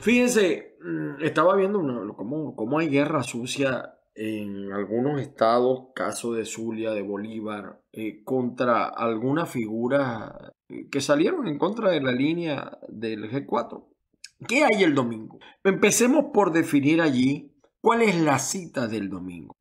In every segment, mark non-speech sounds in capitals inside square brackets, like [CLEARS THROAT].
Fíjense, mm, estaba viendo cómo, hay guerra sucia en algunos estados, caso de Zulia, de Bolívar, eh, contra algunas figuras que salieron en contra de la línea del G4. ¿Qué hay el domingo? Empecemos por definir allí cuál es la cita del domingo.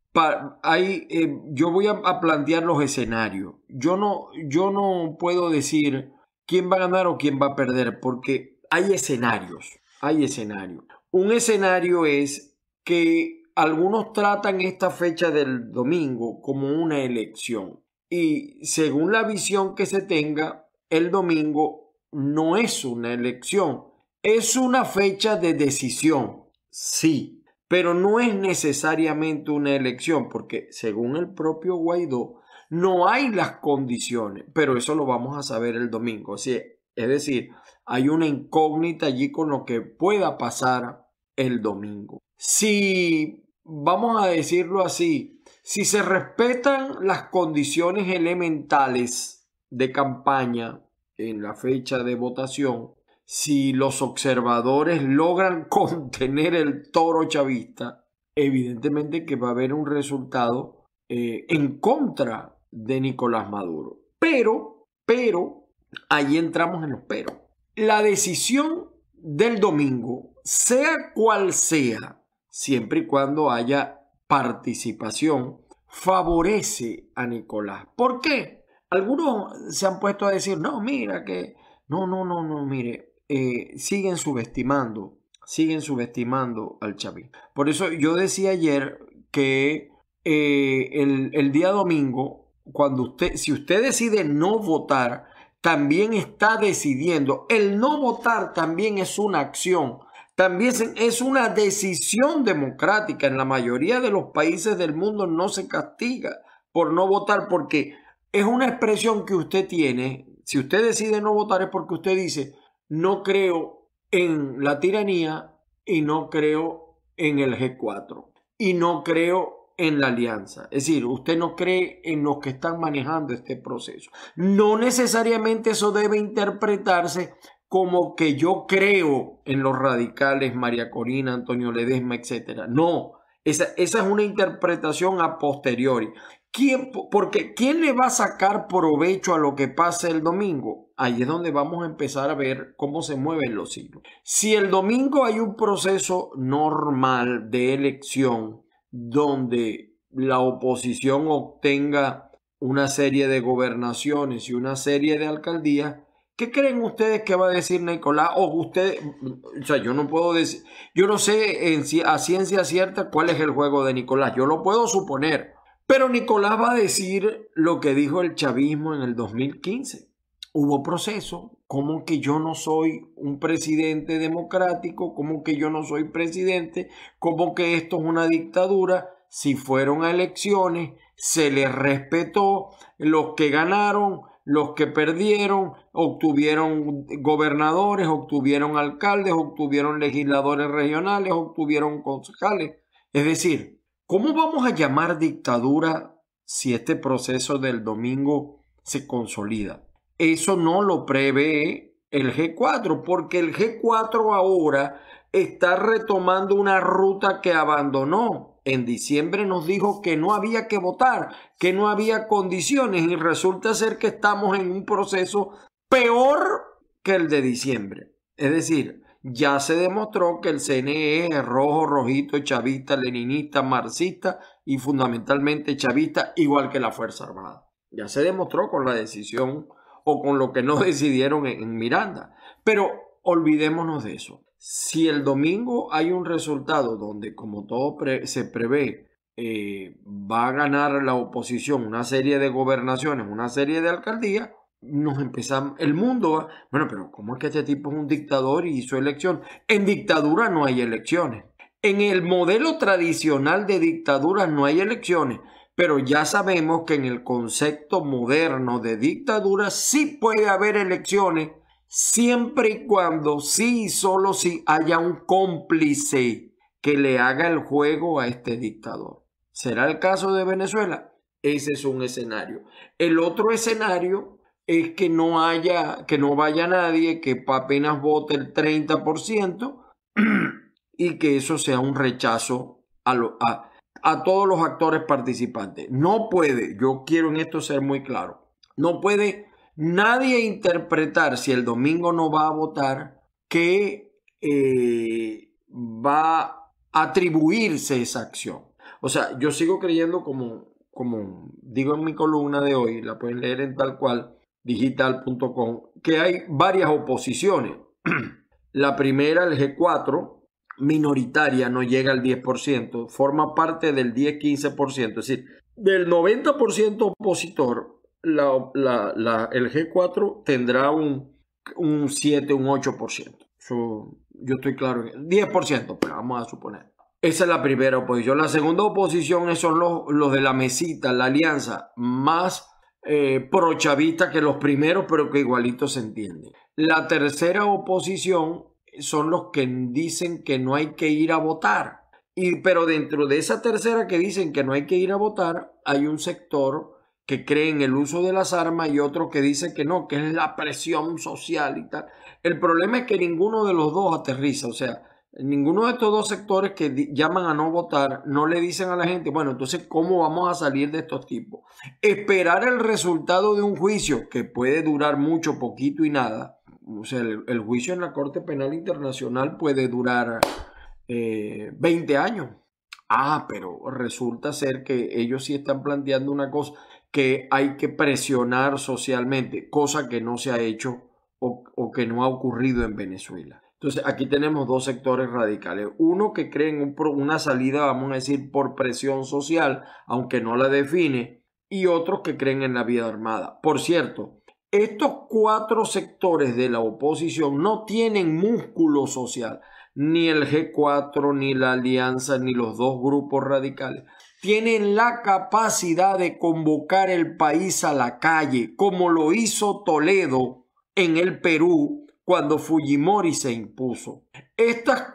Eh, yo voy a, a, plantear los escenarios. Yo no, yo no puedo decir quién va a ganar o quién va a perder, porque hay escenarios hay escenario. Un escenario es que algunos tratan esta fecha del domingo como una elección y según la visión que se tenga, el domingo no es una elección, es una fecha de decisión, sí, pero no es necesariamente una elección porque según el propio Guaidó, no hay las condiciones, pero eso lo vamos a saber el domingo. O es decir, hay una incógnita allí con lo que pueda pasar el domingo. Si, vamos a decirlo así, si se respetan las condiciones elementales de campaña en la fecha de votación, si los observadores logran [LAUGHS] contener el toro chavista, evidentemente que va a haber un resultado eh, en contra de Nicolás Maduro. Pero, pero, ahí entramos en los pero. La decisión del domingo, sea cual sea, siempre y cuando haya participación, favorece a Nicolás. ¿Por qué? Algunos se han puesto a decir, no, mira que, no, no, no, no, mire, eh, siguen subestimando, siguen subestimando al Chavín. Por eso yo decía ayer que eh, el, el día domingo, cuando usted, si usted decide no votar, también está decidiendo. El no votar también es una acción, también es una decisión democrática. En la mayoría de los países del mundo no se castiga por no votar porque es una expresión que usted tiene. Si usted decide no votar es porque usted dice, no creo en la tiranía y no creo en el G4 y no creo en la alianza. Es decir, usted no cree en los que están manejando este proceso. No necesariamente eso debe interpretarse como que yo creo en los radicales, María Corina, Antonio Ledesma, etc. No, esa, esa es una interpretación a posteriori. ¿Quién, porque ¿quién le va a sacar provecho a lo que pasa el domingo? Ahí es donde vamos a empezar a ver cómo se mueven los hilos. Si el domingo hay un proceso normal de elección, donde la oposición obtenga una serie de gobernaciones y una serie de alcaldías, ¿qué creen ustedes que va a decir Nicolás? O ustedes, o sea, yo no puedo decir, yo no sé a ciencia cierta cuál es el juego de Nicolás, yo lo puedo suponer, pero Nicolás va a decir lo que dijo el chavismo en el 2015. Hubo proceso, ¿Cómo que yo no soy un presidente democrático? ¿Cómo que yo no soy presidente? ¿Cómo que esto es una dictadura? Si fueron a elecciones, se les respetó, los que ganaron, los que perdieron, obtuvieron gobernadores, obtuvieron alcaldes, obtuvieron legisladores regionales, obtuvieron concejales. Es decir, ¿cómo vamos a llamar dictadura si este proceso del domingo se consolida? Eso no lo prevé el G4, porque el G4 ahora está retomando una ruta que abandonó. En diciembre nos dijo que no había que votar, que no había condiciones y resulta ser que estamos en un proceso peor que el de diciembre. Es decir, ya se demostró que el CNE es rojo, rojito, chavista, leninista, marxista y fundamentalmente chavista, igual que la Fuerza Armada. Ya se demostró con la decisión con lo que no [LAUGHS] decidieron en, Miranda. Pero olvidémonos de eso. Si el domingo hay un resultado donde, como todo se prevé, eh, va a ganar la oposición una serie de gobernaciones, una serie de alcaldías, nos empezamos, el mundo bueno, pero ¿cómo es que este tipo es un dictador y hizo elección? En dictadura no hay elecciones. En el modelo tradicional de dictaduras no hay elecciones pero ya sabemos que en el concepto moderno de dictadura sí puede haber elecciones siempre y cuando sí y solo si haya un cómplice que le haga el juego a este dictador. ¿Será el caso de Venezuela? Ese es un escenario. El otro escenario es que no haya, que no vaya nadie, que apenas vote el 30% [CLEARS THROAT] y que eso sea un rechazo a, lo, a, a todos los actores participantes. No puede, yo quiero en esto ser muy claro, no puede nadie interpretar si el domingo no va a votar que eh, va a atribuirse esa acción. O sea, yo sigo creyendo como, como digo en mi columna de hoy, la pueden leer en tal cual, digital.com, que hay varias oposiciones. [CLEARS THROAT] la primera, el G4, minoritaria, no llega al 10%, forma parte del 10-15%, es decir, del 90% opositor, la, la, el G4 tendrá un, un 7, 8%. yo estoy claro, 10%, pero vamos a suponer. Esa es la primera oposición. La segunda oposición son los, los de la mesita, la alianza, más eh, chavista que los primeros, pero que igualito se entiende La tercera oposición son los que dicen que no hay que ir a votar. Y, pero dentro de esa tercera que dicen que no hay que ir a votar, hay un sector que cree en el uso de las armas y otro que dice que no, que es la presión social y tal. El problema es que ninguno de los dos aterriza, o sea, ninguno de estos dos sectores que llaman a no votar no le dicen a la gente, bueno, entonces, ¿cómo vamos a salir de estos tipos? Esperar el resultado de un juicio que puede durar mucho, poquito y nada el, juicio en la Corte Penal Internacional puede durar 20 eh, años. Ah, pero resulta ser que ellos sí están planteando una cosa que hay que presionar socialmente, cosa que no se ha hecho o, que no ha ocurrido en Venezuela. Entonces, aquí tenemos dos sectores radicales. Uno que cree en una salida, vamos a decir, por presión social, aunque no la define, y otros que creen en la vida armada. Por cierto, estos cuatro sectores de la oposición no tienen músculo social, ni el G4, ni la alianza, ni los dos grupos radicales. Tienen la capacidad de convocar el país a la calle, como lo hizo Toledo en el Perú cuando Fujimori se impuso. Estas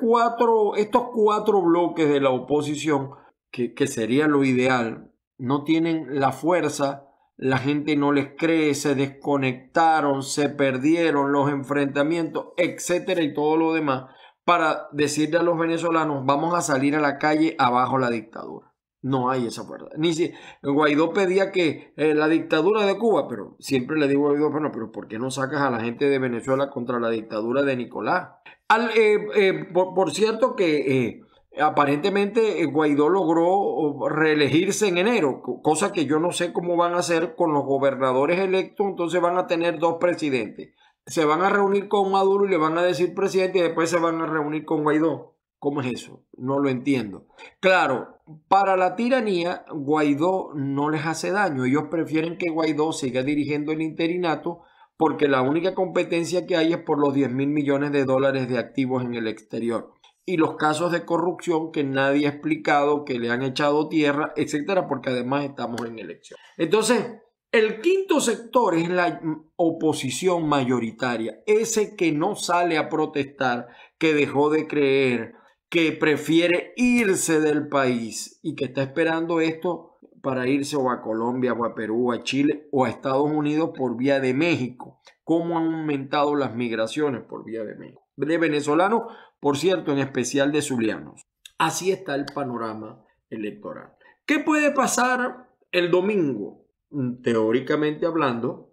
estos cuatro bloques de la oposición, que, que sería lo ideal, no tienen la fuerza la gente no les cree, se desconectaron, se perdieron los enfrentamientos, etcétera y todo lo demás, para decirle a los venezolanos, vamos a salir a la calle abajo la dictadura. No hay esa verdad. Ni si Guaidó pedía que eh, la dictadura de Cuba, pero siempre le digo a Guaidó, bueno, pero ¿por qué no sacas a la gente de Venezuela contra la dictadura de Nicolás? Al, eh, eh por, cierto que eh, aparentemente eh, Guaidó logró reelegirse en enero, cosa que yo no sé cómo van a hacer con los gobernadores electos, entonces van a tener dos presidentes. Se van a reunir con Maduro y le van a decir presidente y después se van a reunir con Guaidó. ¿Cómo es eso? No lo entiendo. Claro, para la tiranía Guaidó no les hace daño. Ellos prefieren que Guaidó siga dirigiendo el interinato porque la única competencia que hay es por los 10 mil millones de dólares de activos en el exterior y los casos de corrupción que nadie ha explicado, que le han echado tierra, etcétera, porque además estamos en elección. Entonces, el quinto sector es la oposición mayoritaria, ese que no sale a protestar, que dejó de creer, que prefiere irse del país y que está esperando esto para irse o a Colombia o a Perú o a Chile o a Estados Unidos por vía de México. ¿Cómo han aumentado las migraciones por vía de México? De venezolanos por cierto, en especial de Zulianos. Así está el panorama electoral. ¿Qué puede pasar el domingo? Mm, teóricamente hablando,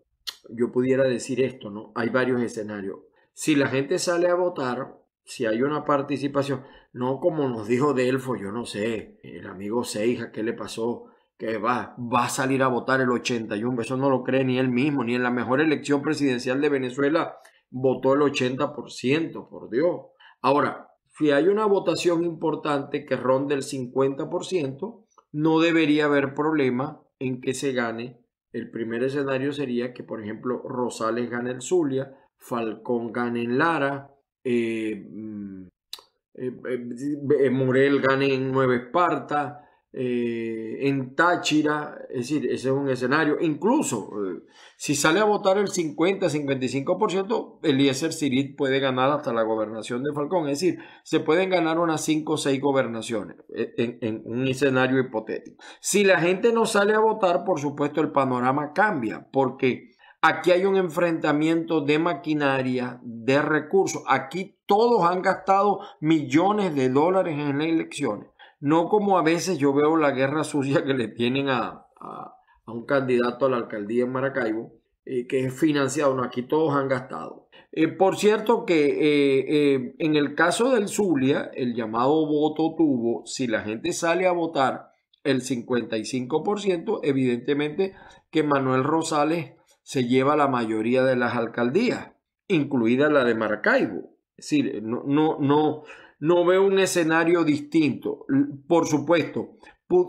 yo pudiera decir esto, ¿no? Hay varios escenarios. Si la gente sale a votar, si hay una participación, no como nos dijo Delfo, yo no sé, el amigo Seija, ¿qué le pasó? Que va, va a salir a votar el 81, eso no lo cree ni él mismo, ni en la mejor elección presidencial de Venezuela votó el 80%, por Dios. Ahora, si hay una votación importante que ronde el 50%, no debería haber problema en que se gane. El primer escenario sería que, por ejemplo, Rosales gane el Zulia, Falcón gane en Lara, eh, Murel mm, eh, eh, Morel gane en Nueva Esparta, eh, en Táchira, es decir, ese es un escenario. Incluso eh, si sale a votar el 50-55%, Eliezer Sirit puede ganar hasta la gobernación de Falcón. Es decir, se pueden ganar unas 5 o 6 gobernaciones eh, en un escenario hipotético. Si la gente no sale a votar, por supuesto, el panorama cambia, porque aquí hay un enfrentamiento de maquinaria, de recursos. Aquí todos han gastado millones de dólares en las elecciones no como a veces yo veo la guerra sucia que le tienen a, un candidato a la alcaldía en Maracaibo, eh, que es financiado, aquí todos han gastado. Eh, por cierto que eh, en el caso del Zulia, el llamado voto tuvo, si la gente sale a votar el 55%, evidentemente que Manuel Rosales se lleva la mayoría de las alcaldías, incluida la de Maracaibo. Es decir, no, no, no, no veo un escenario distinto. Por supuesto,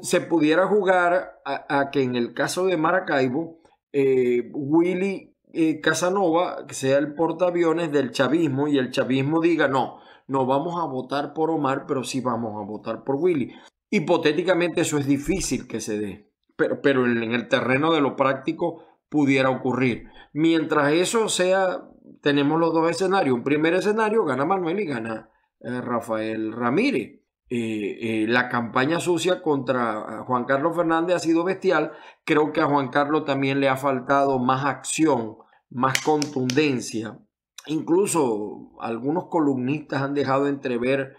se pudiera jugar a, que en el caso de Maracaibo, eh, Willy eh, Casanova, Casanova sea el portaaviones del chavismo y el chavismo diga, no, no vamos a votar por Omar, pero sí vamos a votar por Willy. Hipotéticamente eso es difícil que se dé, pero, pero en el terreno de lo práctico pudiera ocurrir. Mientras eso sea, tenemos los dos escenarios. Un primer escenario, gana Manuel y gana, eh, Rafael Ramírez. Eh, eh, la campaña sucia contra Juan Carlos Fernández ha sido bestial. Creo que a Juan Carlos también le ha faltado más acción, más contundencia. Incluso algunos columnistas han dejado entrever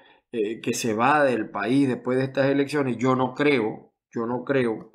que se va del país después de estas elecciones. Yo no creo, yo no creo.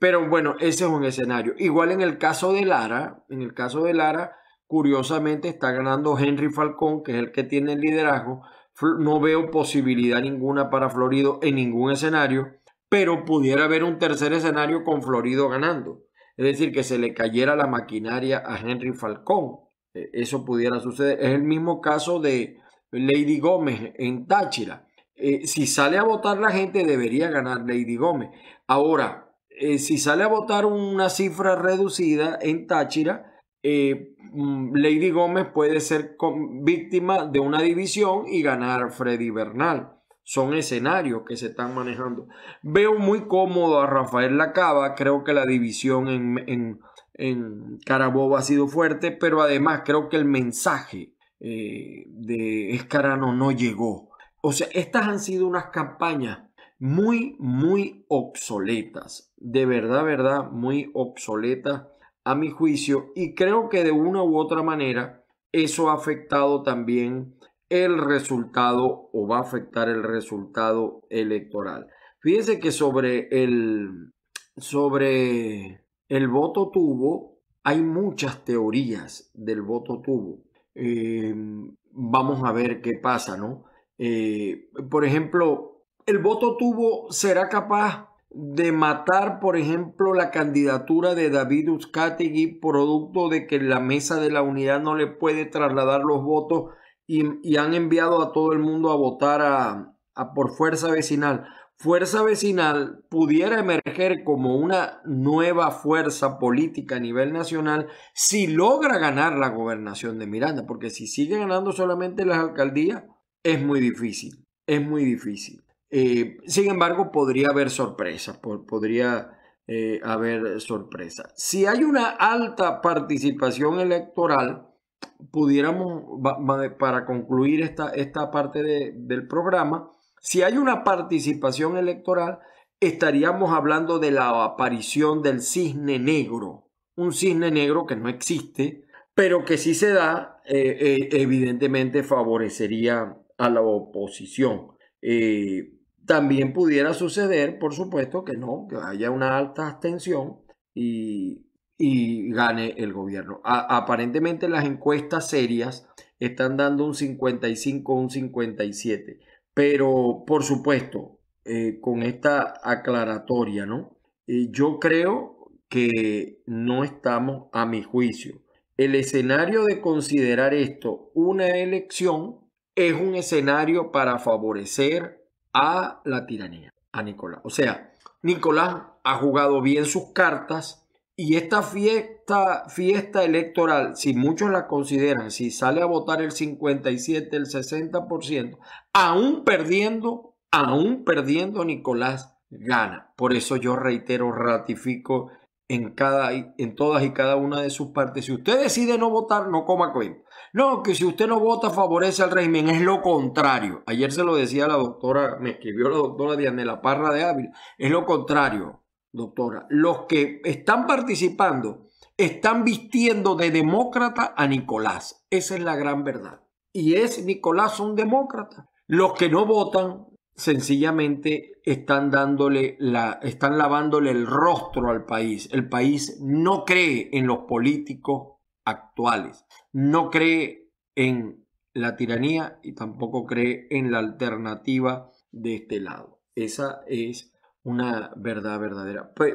pero bueno, ese es un escenario. Igual en el caso de Lara, en el caso de Lara, curiosamente está ganando Henry Falcón, que es el que tiene el liderazgo, no veo posibilidad ninguna para Florido en ningún escenario, pero pudiera haber un tercer escenario con Florido ganando. Es decir, que se le cayera la maquinaria a Henry Falcón. E, eso pudiera suceder. Es el mismo caso de Lady Gómez en Táchira. Eh, si sale a votar la gente, debería ganar Lady Gómez. Ahora, eh, si sale a votar una cifra reducida en Táchira, eh, mm, Lady Gómez puede ser víctima de una división y ganar Freddy Bernal. Son escenarios que se están manejando. Veo muy cómodo a Rafael Lacaba. Creo que la división en, Carabobo ha sido fuerte, pero además creo que el mensaje eh, de Escarano no llegó. O sea, estas han sido unas campañas muy, muy obsoletas. De verdad, verdad, muy obsoletas a mi juicio, y creo que de una u otra manera eso ha afectado también el resultado o va a afectar el resultado electoral. Fíjense que sobre el, sobre el voto tubo hay muchas teorías del voto tubo. Eh, vamos a ver qué pasa, ¿no? Eh, por ejemplo, el voto tubo será capaz de matar, por ejemplo, la candidatura de David Uzcategui, producto de que la mesa de la unidad no le puede trasladar los votos y, han enviado a todo el mundo a votar a por fuerza vecinal. Fuerza vecinal pudiera emerger como una nueva fuerza política a nivel nacional si logra ganar la gobernación de Miranda, porque si sigue ganando solamente las alcaldías, es muy difícil, es muy difícil. Eh, sin embargo, podría haber sorpresas, podría eh, haber sorpresas. Si hay una alta participación electoral, pudiéramos, eh, para concluir esta, esta parte del programa, si hay una participación electoral, estaríamos hablando de la aparición del cisne negro, un cisne negro que no existe, pero que si se da, evidentemente favorecería a la oposición. También pudiera suceder, por supuesto, que no, que haya una alta abstención y, gane el gobierno. aparentemente las encuestas serias están dando un 55, un 57, pero por supuesto, eh, con esta aclaratoria, ¿no? Eh, yo creo que no estamos a mi juicio. El escenario de considerar esto una elección es un escenario para favorecer a la tiranía, a Nicolás. O sea, Nicolás ha jugado bien sus cartas y esta fiesta, fiesta electoral, si muchos la consideran, si sale a votar el 57, el 60%, aún perdiendo, aún perdiendo Nicolás gana. Por eso yo reitero, ratifico en, cada, en todas y cada una de sus partes. Si usted decide no votar, no coma cuenta. No, que si usted no vota favorece al régimen, es lo contrario. Ayer se lo decía la doctora, me escribió la doctora la Parra de Ávila, es lo contrario, doctora. Los que están participando están vistiendo de demócrata a Nicolás. Esa es la gran verdad. Y es Nicolás un demócrata. Los que no votan sencillamente están dándole la, están lavándole el rostro al país. El país no cree en los políticos actuales, no cree en la tiranía y tampoco cree en la alternativa de este lado. Esa es una verdad verdadera. Pues,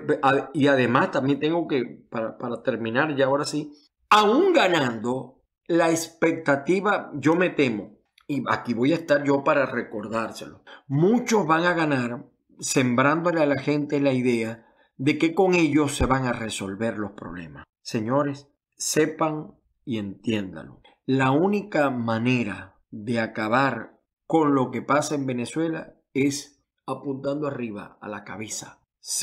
y además también tengo que, para, para terminar ya ahora sí, aún ganando la expectativa, yo me temo, aquí voy a estar yo para recordárselo, muchos van a ganar sembrándole a la gente la idea de que con ellos se van a resolver los problemas. Señores, sepan y entiéndanlo. La única manera de acabar con lo que pasa en Venezuela es apuntando arriba, a la cabeza.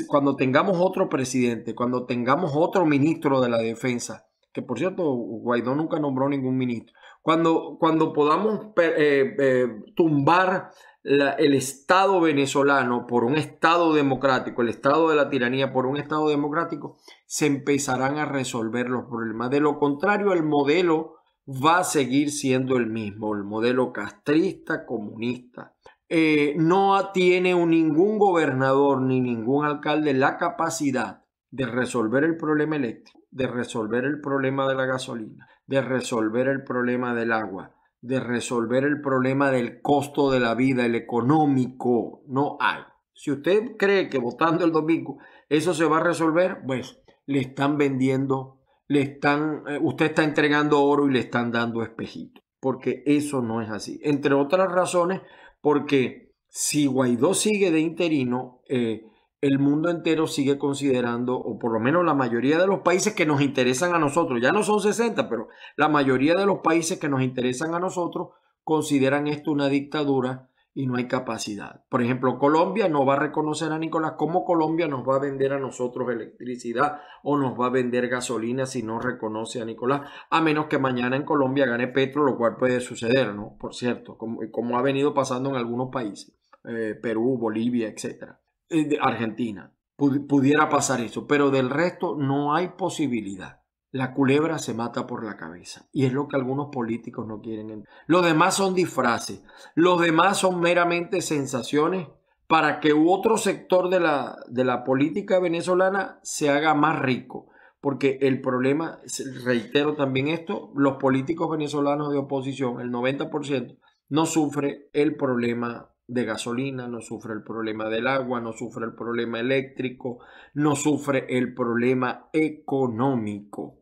Cuando tengamos otro presidente, cuando tengamos otro ministro de la defensa, que por cierto, Guaidó nunca nombró ningún ministro. Cuando, cuando podamos eh, eh, tumbar el Estado venezolano por un Estado democrático, el Estado de la tiranía por un Estado democrático, se empezarán a resolver los problemas. De lo contrario, el modelo va a seguir siendo el mismo, el modelo castrista, comunista. Eh, no tiene ningún gobernador ni ningún alcalde la capacidad de resolver el problema eléctrico de resolver el problema de la gasolina, de resolver el problema del agua, de resolver el problema del costo de la vida, el económico. No hay. Si usted cree que votando el domingo eso se va a resolver, pues le están vendiendo, le están, eh, usted está entregando oro y le están dando espejito, porque eso no es así. Entre otras razones, porque si Guaidó sigue de interino, eh, el mundo entero sigue considerando, o por lo menos la mayoría de los países que nos interesan a nosotros, ya no son 60, pero la mayoría de los países que nos interesan a nosotros consideran esto una dictadura y no hay capacidad. Por ejemplo, Colombia no va a reconocer a Nicolás como Colombia nos va a vender a nosotros electricidad o nos va a vender gasolina si no reconoce a Nicolás, a menos que mañana en Colombia gane Petro, lo cual puede suceder, ¿no? Por cierto, como, como ha venido pasando en algunos países, eh, Perú, Bolivia, etcétera. Eh, Argentina. pudiera pasar eso, pero del resto no hay posibilidad. La culebra se mata por la cabeza y es lo que algunos políticos no quieren. Los demás son disfraces, los demás son meramente sensaciones para que otro sector de la, de la política venezolana se haga más rico. Porque el problema, reitero también esto, los políticos venezolanos de oposición, el 90%, no sufre el problema de gasolina, no sufre el problema del agua, no sufre el problema eléctrico, no sufre el problema económico.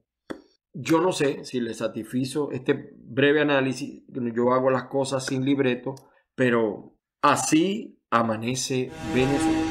Yo no sé si le satisfizo este breve análisis, yo hago las cosas sin libreto, pero así amanece Venezuela.